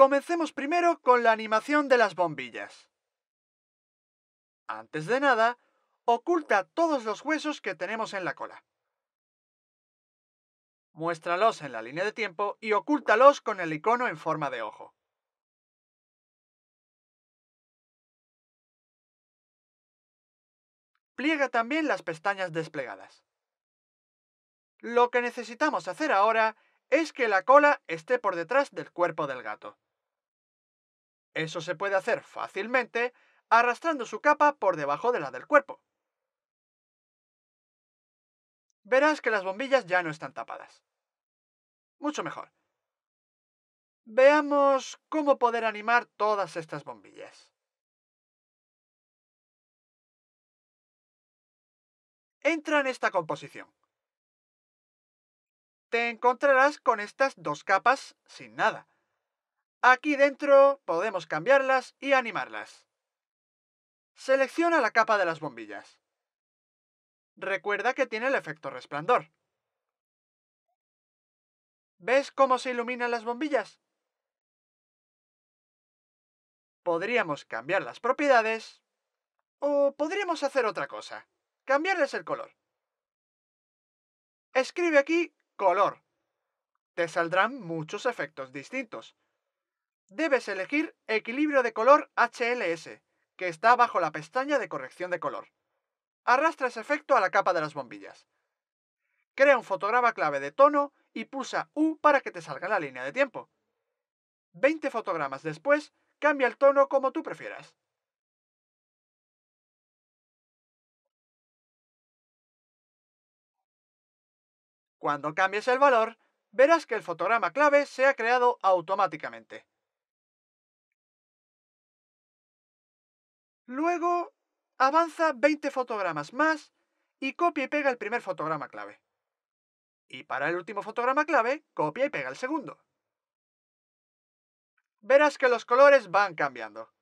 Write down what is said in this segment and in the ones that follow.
Comencemos primero con la animación de las bombillas. Antes de nada, oculta todos los huesos que tenemos en la cola. Muéstralos en la línea de tiempo y ocúltalos con el icono en forma de ojo. Pliega también las pestañas desplegadas. Lo que necesitamos hacer ahora es que la cola esté por detrás del cuerpo del gato. Eso se puede hacer fácilmente arrastrando su capa por debajo de la del cuerpo. Verás que las bombillas ya no están tapadas. Mucho mejor. Veamos cómo poder animar todas estas bombillas. Entra en esta composición. Te encontrarás con estas dos capas sin nada. Aquí dentro podemos cambiarlas y animarlas. Selecciona la capa de las bombillas. Recuerda que tiene el efecto resplandor. ¿Ves cómo se iluminan las bombillas? Podríamos cambiar las propiedades o podríamos hacer otra cosa, cambiarles el color. Escribe aquí color. Te saldrán muchos efectos distintos debes elegir Equilibrio de color HLS, que está bajo la pestaña de corrección de color. Arrastra ese efecto a la capa de las bombillas. Crea un fotograma clave de tono y pulsa U para que te salga la línea de tiempo. 20 fotogramas después, cambia el tono como tú prefieras. Cuando cambies el valor, verás que el fotograma clave se ha creado automáticamente. Luego avanza 20 fotogramas más y copia y pega el primer fotograma clave. Y para el último fotograma clave, copia y pega el segundo. Verás que los colores van cambiando.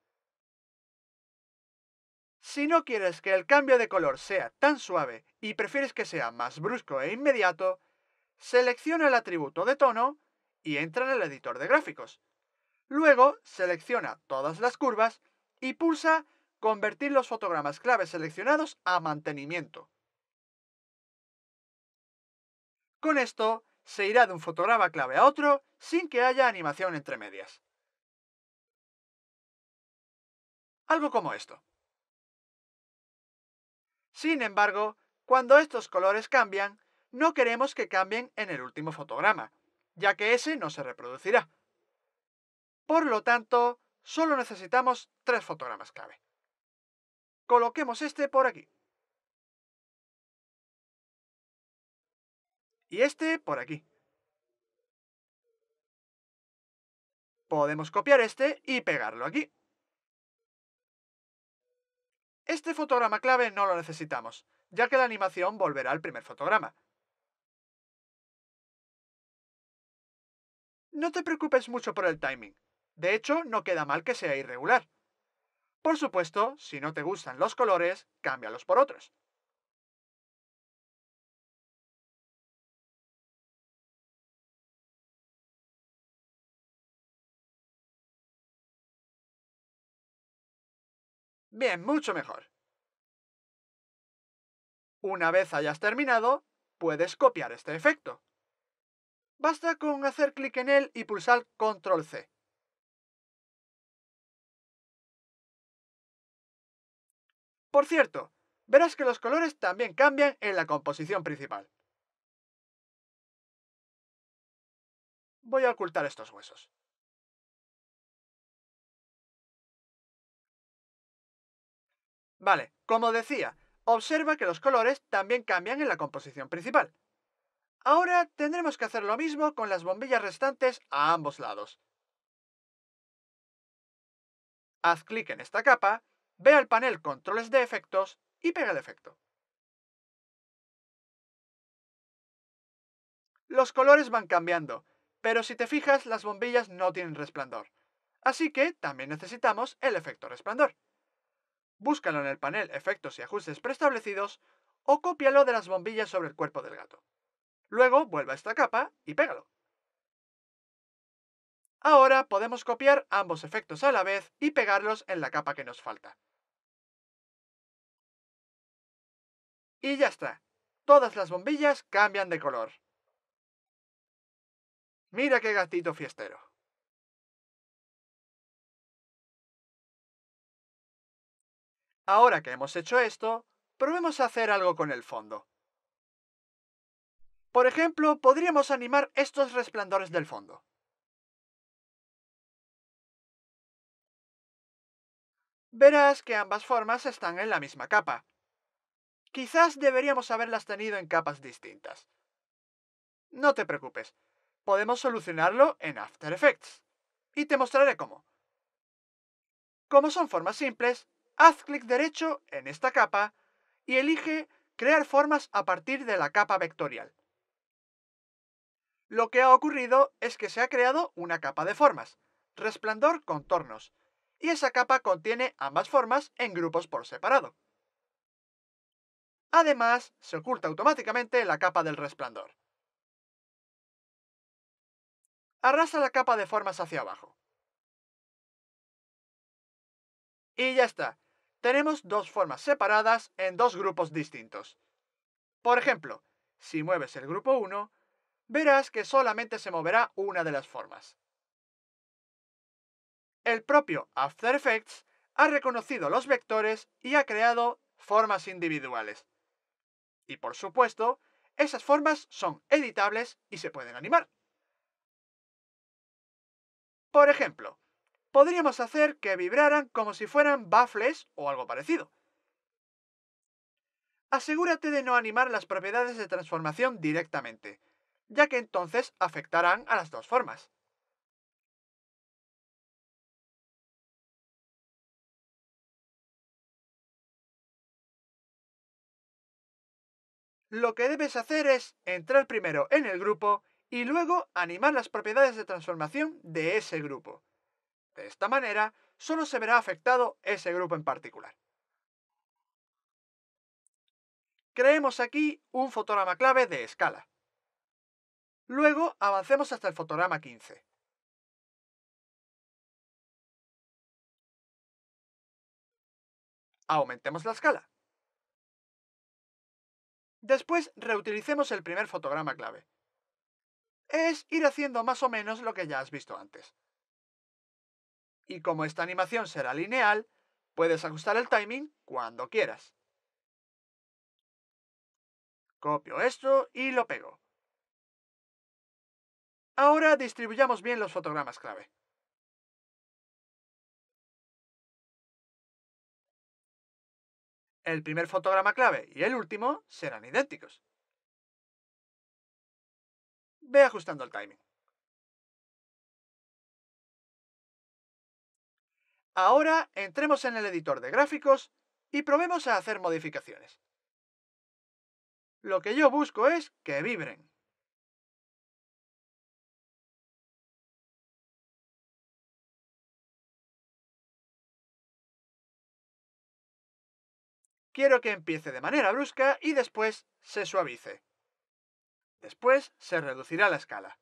Si no quieres que el cambio de color sea tan suave y prefieres que sea más brusco e inmediato, selecciona el atributo de tono y entra en el editor de gráficos. Luego, selecciona todas las curvas y pulsa Convertir los fotogramas clave seleccionados a mantenimiento. Con esto, se irá de un fotograma clave a otro sin que haya animación entre medias. Algo como esto. Sin embargo, cuando estos colores cambian, no queremos que cambien en el último fotograma, ya que ese no se reproducirá. Por lo tanto, solo necesitamos tres fotogramas clave. Coloquemos este por aquí. Y este por aquí. Podemos copiar este y pegarlo aquí. Este fotograma clave no lo necesitamos, ya que la animación volverá al primer fotograma. No te preocupes mucho por el timing. De hecho, no queda mal que sea irregular. Por supuesto, si no te gustan los colores, cámbialos por otros. Bien, mucho mejor. Una vez hayas terminado, puedes copiar este efecto. Basta con hacer clic en él y pulsar Control C. Por cierto, verás que los colores también cambian en la composición principal. Voy a ocultar estos huesos. Vale, como decía, observa que los colores también cambian en la composición principal. Ahora tendremos que hacer lo mismo con las bombillas restantes a ambos lados. Haz clic en esta capa ve al panel Controles de efectos y pega el efecto. Los colores van cambiando, pero si te fijas las bombillas no tienen resplandor, así que también necesitamos el efecto resplandor. Búscalo en el panel Efectos y ajustes preestablecidos o cópialo de las bombillas sobre el cuerpo del gato. Luego vuelva a esta capa y pégalo. Ahora podemos copiar ambos efectos a la vez y pegarlos en la capa que nos falta. Y ya está. Todas las bombillas cambian de color. Mira qué gatito fiestero. Ahora que hemos hecho esto, probemos a hacer algo con el fondo. Por ejemplo, podríamos animar estos resplandores del fondo. Verás que ambas formas están en la misma capa, Quizás deberíamos haberlas tenido en capas distintas. No te preocupes, podemos solucionarlo en After Effects. Y te mostraré cómo. Como son formas simples, haz clic derecho en esta capa y elige Crear formas a partir de la capa vectorial. Lo que ha ocurrido es que se ha creado una capa de formas, resplandor contornos, y esa capa contiene ambas formas en grupos por separado. Además, se oculta automáticamente la capa del resplandor. Arrasa la capa de formas hacia abajo. Y ya está. Tenemos dos formas separadas en dos grupos distintos. Por ejemplo, si mueves el grupo 1, verás que solamente se moverá una de las formas. El propio After Effects ha reconocido los vectores y ha creado formas individuales. Y por supuesto, esas formas son editables y se pueden animar. Por ejemplo, podríamos hacer que vibraran como si fueran baffles o algo parecido. Asegúrate de no animar las propiedades de transformación directamente, ya que entonces afectarán a las dos formas. Lo que debes hacer es entrar primero en el grupo y luego animar las propiedades de transformación de ese grupo. De esta manera, solo se verá afectado ese grupo en particular. Creemos aquí un fotograma clave de escala. Luego avancemos hasta el fotograma 15. Aumentemos la escala. Después reutilicemos el primer fotograma clave. Es ir haciendo más o menos lo que ya has visto antes. Y como esta animación será lineal, puedes ajustar el timing cuando quieras. Copio esto y lo pego. Ahora distribuyamos bien los fotogramas clave. el primer fotograma clave y el último serán idénticos. Ve ajustando el timing. Ahora entremos en el editor de gráficos y probemos a hacer modificaciones. Lo que yo busco es que vibren. Quiero que empiece de manera brusca y después se suavice. Después se reducirá la escala.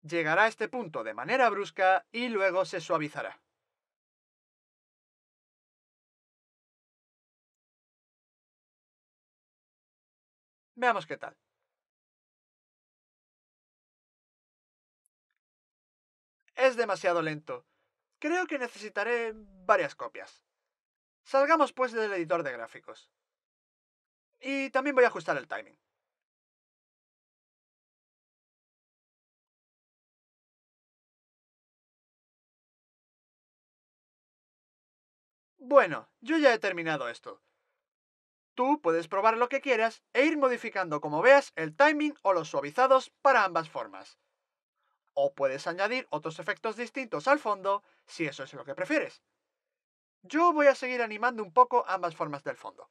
Llegará a este punto de manera brusca y luego se suavizará. Veamos qué tal. Es demasiado lento. Creo que necesitaré varias copias. Salgamos pues del editor de gráficos. Y también voy a ajustar el timing. Bueno, yo ya he terminado esto. Tú puedes probar lo que quieras e ir modificando como veas el timing o los suavizados para ambas formas o puedes añadir otros efectos distintos al fondo si eso es lo que prefieres. Yo voy a seguir animando un poco ambas formas del fondo.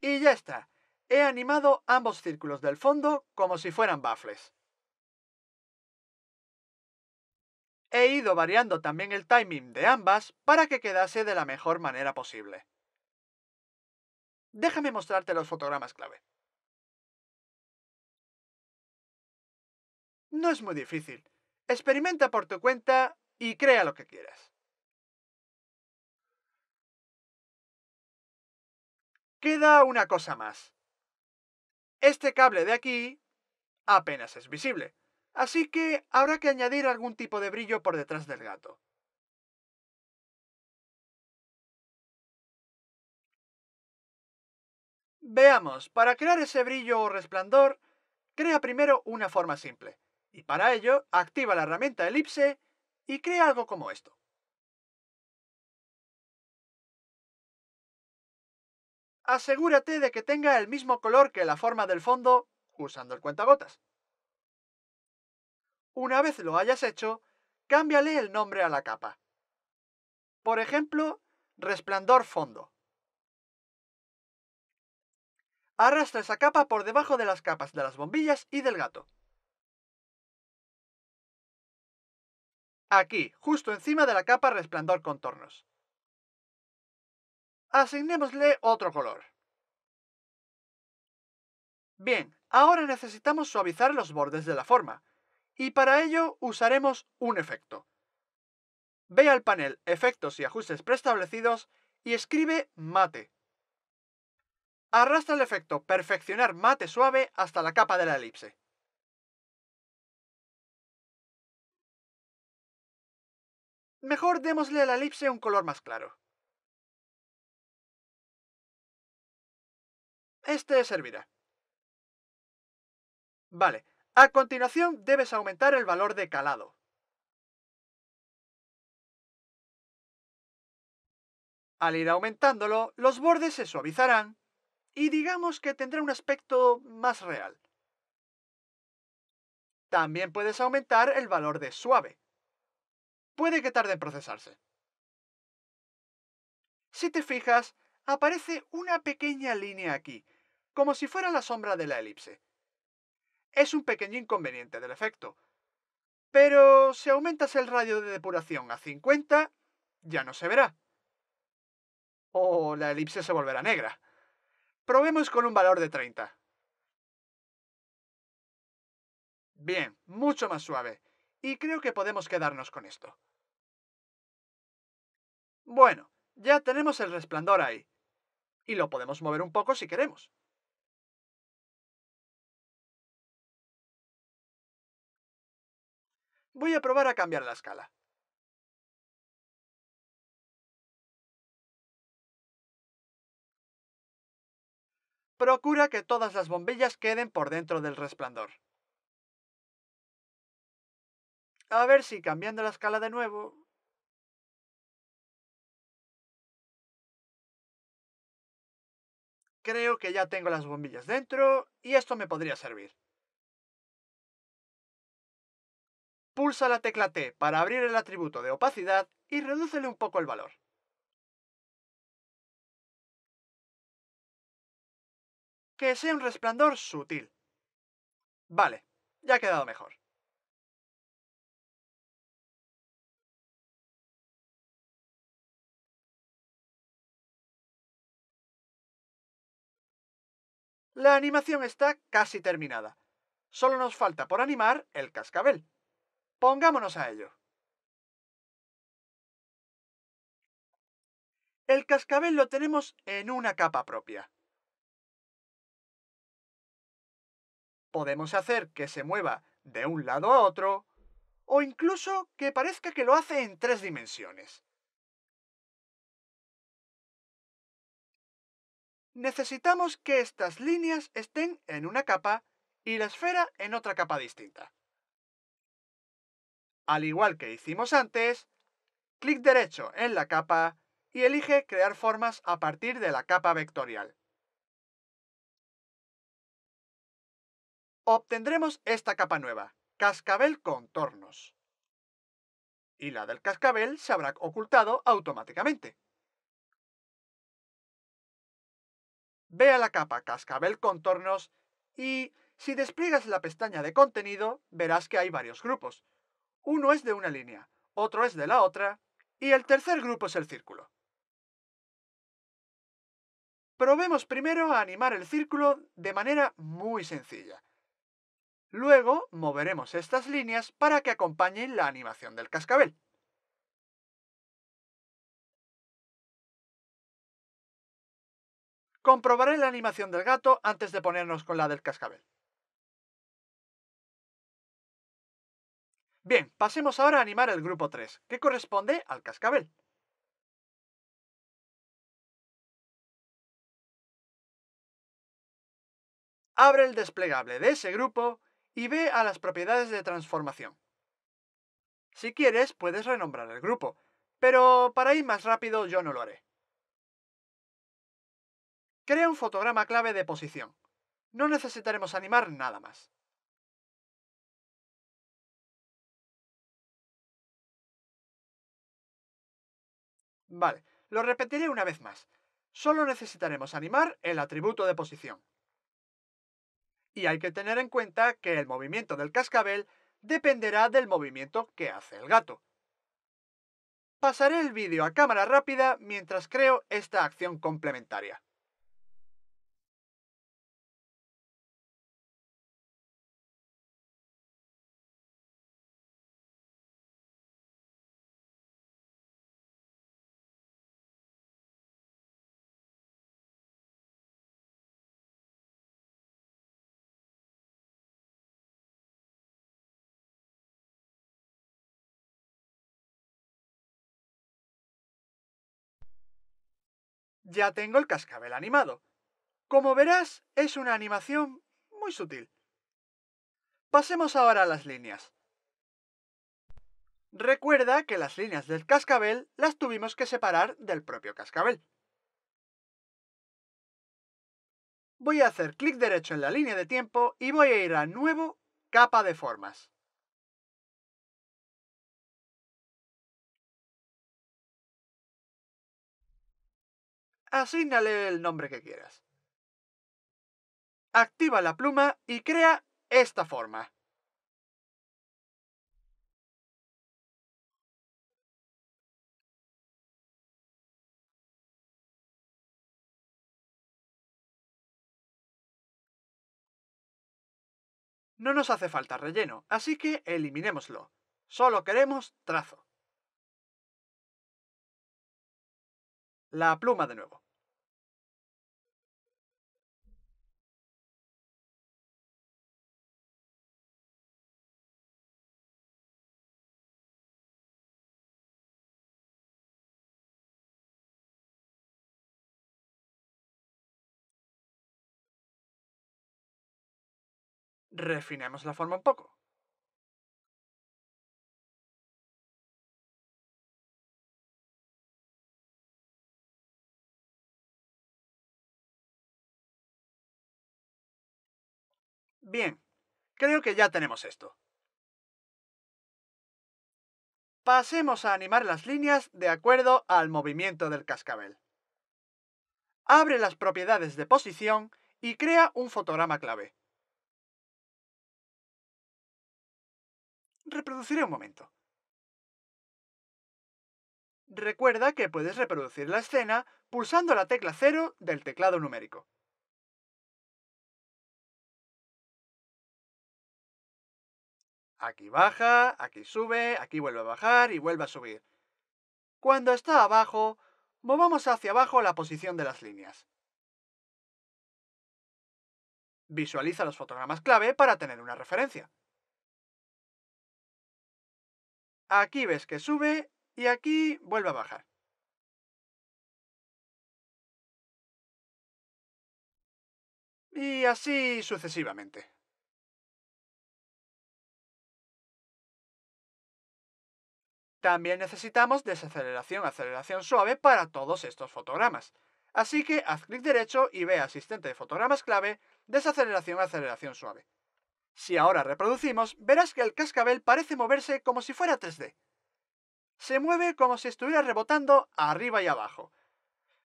Y ya está. He animado ambos círculos del fondo como si fueran baffles. He ido variando también el timing de ambas para que quedase de la mejor manera posible. Déjame mostrarte los fotogramas clave. No es muy difícil. Experimenta por tu cuenta y crea lo que quieras. Queda una cosa más. Este cable de aquí apenas es visible, así que habrá que añadir algún tipo de brillo por detrás del gato. Veamos, para crear ese brillo o resplandor, crea primero una forma simple, y para ello activa la herramienta elipse y crea algo como esto. asegúrate de que tenga el mismo color que la forma del fondo usando el cuentagotas. Una vez lo hayas hecho, cámbiale el nombre a la capa. Por ejemplo, resplandor fondo. Arrastra esa capa por debajo de las capas de las bombillas y del gato. Aquí, justo encima de la capa resplandor contornos. Asignémosle otro color. Bien, ahora necesitamos suavizar los bordes de la forma, y para ello usaremos un efecto. Ve al panel Efectos y ajustes preestablecidos y escribe Mate. Arrastra el efecto Perfeccionar mate suave hasta la capa de la elipse. Mejor démosle a la elipse un color más claro. Este servirá. Vale, a continuación debes aumentar el valor de calado. Al ir aumentándolo, los bordes se suavizarán y digamos que tendrá un aspecto más real. También puedes aumentar el valor de suave. Puede que tarde en procesarse. Si te fijas, aparece una pequeña línea aquí, como si fuera la sombra de la elipse. Es un pequeño inconveniente del efecto. Pero si aumentas el radio de depuración a 50, ya no se verá. O la elipse se volverá negra. Probemos con un valor de 30. Bien, mucho más suave. Y creo que podemos quedarnos con esto. Bueno, ya tenemos el resplandor ahí. Y lo podemos mover un poco si queremos. Voy a probar a cambiar la escala. Procura que todas las bombillas queden por dentro del resplandor. A ver si cambiando la escala de nuevo... Creo que ya tengo las bombillas dentro y esto me podría servir. pulsa la tecla T para abrir el atributo de opacidad y redúcele un poco el valor. Que sea un resplandor sutil. Vale, ya ha quedado mejor. La animación está casi terminada. Solo nos falta por animar el cascabel. Pongámonos a ello. El cascabel lo tenemos en una capa propia. Podemos hacer que se mueva de un lado a otro o incluso que parezca que lo hace en tres dimensiones. Necesitamos que estas líneas estén en una capa y la esfera en otra capa distinta. Al igual que hicimos antes, clic derecho en la capa y elige Crear formas a partir de la capa vectorial. Obtendremos esta capa nueva, Cascabel Contornos. Y la del cascabel se habrá ocultado automáticamente. Ve a la capa Cascabel Contornos y, si despliegas la pestaña de contenido, verás que hay varios grupos. Uno es de una línea, otro es de la otra, y el tercer grupo es el círculo. Probemos primero a animar el círculo de manera muy sencilla. Luego moveremos estas líneas para que acompañen la animación del cascabel. Comprobaré la animación del gato antes de ponernos con la del cascabel. Bien, pasemos ahora a animar el grupo 3, que corresponde al cascabel. Abre el desplegable de ese grupo y ve a las propiedades de transformación. Si quieres, puedes renombrar el grupo, pero para ir más rápido yo no lo haré. Crea un fotograma clave de posición. No necesitaremos animar nada más. Vale, lo repetiré una vez más. Solo necesitaremos animar el atributo de posición. Y hay que tener en cuenta que el movimiento del cascabel dependerá del movimiento que hace el gato. Pasaré el vídeo a cámara rápida mientras creo esta acción complementaria. ya tengo el cascabel animado. Como verás, es una animación muy sutil. Pasemos ahora a las líneas. Recuerda que las líneas del cascabel las tuvimos que separar del propio cascabel. Voy a hacer clic derecho en la línea de tiempo y voy a ir a Nuevo, Capa de Formas. Asígnale el nombre que quieras. Activa la pluma y crea esta forma. No nos hace falta relleno, así que eliminémoslo. Solo queremos trazo. la pluma de nuevo. Refinemos la forma un poco. Bien, creo que ya tenemos esto. Pasemos a animar las líneas de acuerdo al movimiento del cascabel. Abre las propiedades de posición y crea un fotograma clave. Reproduciré un momento. Recuerda que puedes reproducir la escena pulsando la tecla 0 del teclado numérico. Aquí baja, aquí sube, aquí vuelve a bajar y vuelve a subir. Cuando está abajo, movamos hacia abajo la posición de las líneas. Visualiza los fotogramas clave para tener una referencia. Aquí ves que sube y aquí vuelve a bajar. Y así sucesivamente. También necesitamos desaceleración, aceleración suave para todos estos fotogramas. Así que haz clic derecho y ve Asistente de fotogramas clave, desaceleración, aceleración suave. Si ahora reproducimos, verás que el cascabel parece moverse como si fuera 3D. Se mueve como si estuviera rebotando arriba y abajo.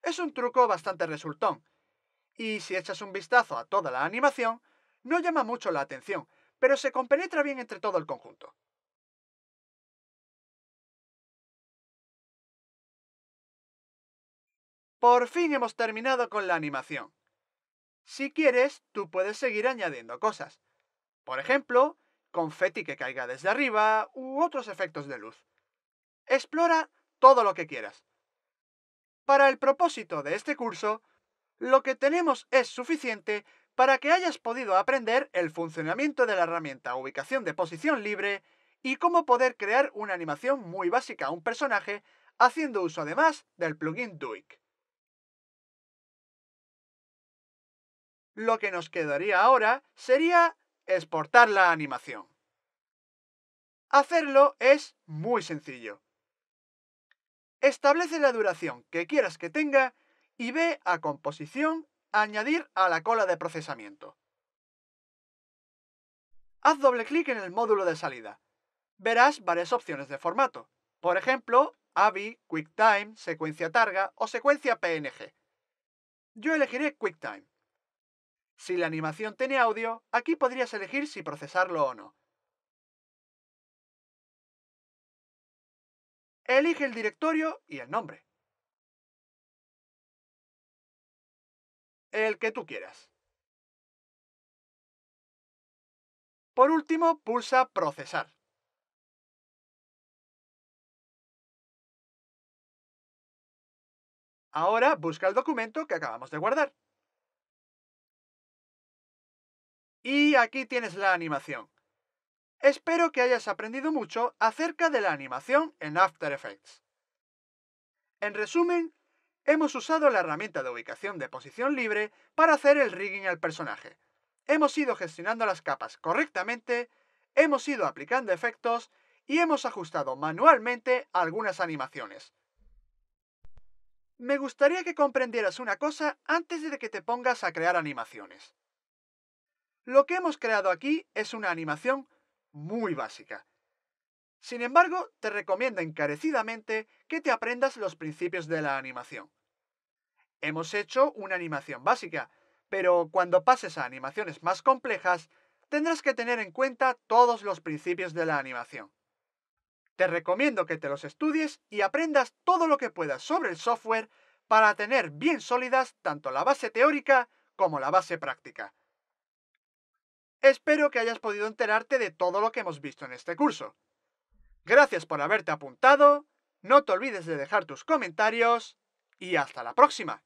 Es un truco bastante resultón. Y si echas un vistazo a toda la animación, no llama mucho la atención, pero se compenetra bien entre todo el conjunto. Por fin hemos terminado con la animación. Si quieres, tú puedes seguir añadiendo cosas. Por ejemplo, confeti que caiga desde arriba u otros efectos de luz. Explora todo lo que quieras. Para el propósito de este curso, lo que tenemos es suficiente para que hayas podido aprender el funcionamiento de la herramienta ubicación de posición libre y cómo poder crear una animación muy básica a un personaje haciendo uso además del plugin Duik. Lo que nos quedaría ahora sería exportar la animación. Hacerlo es muy sencillo. Establece la duración que quieras que tenga y ve a composición añadir a la cola de procesamiento. Haz doble clic en el módulo de salida. Verás varias opciones de formato. Por ejemplo, AVI, QuickTime, secuencia targa o secuencia PNG. Yo elegiré QuickTime. Si la animación tiene audio, aquí podrías elegir si procesarlo o no. Elige el directorio y el nombre. El que tú quieras. Por último, pulsa Procesar. Ahora busca el documento que acabamos de guardar. Y aquí tienes la animación. Espero que hayas aprendido mucho acerca de la animación en After Effects. En resumen, hemos usado la herramienta de ubicación de posición libre para hacer el rigging al personaje. Hemos ido gestionando las capas correctamente, hemos ido aplicando efectos y hemos ajustado manualmente algunas animaciones. Me gustaría que comprendieras una cosa antes de que te pongas a crear animaciones. Lo que hemos creado aquí es una animación muy básica. Sin embargo, te recomiendo encarecidamente que te aprendas los principios de la animación. Hemos hecho una animación básica, pero cuando pases a animaciones más complejas, tendrás que tener en cuenta todos los principios de la animación. Te recomiendo que te los estudies y aprendas todo lo que puedas sobre el software para tener bien sólidas tanto la base teórica como la base práctica. Espero que hayas podido enterarte de todo lo que hemos visto en este curso. Gracias por haberte apuntado, no te olvides de dejar tus comentarios y hasta la próxima.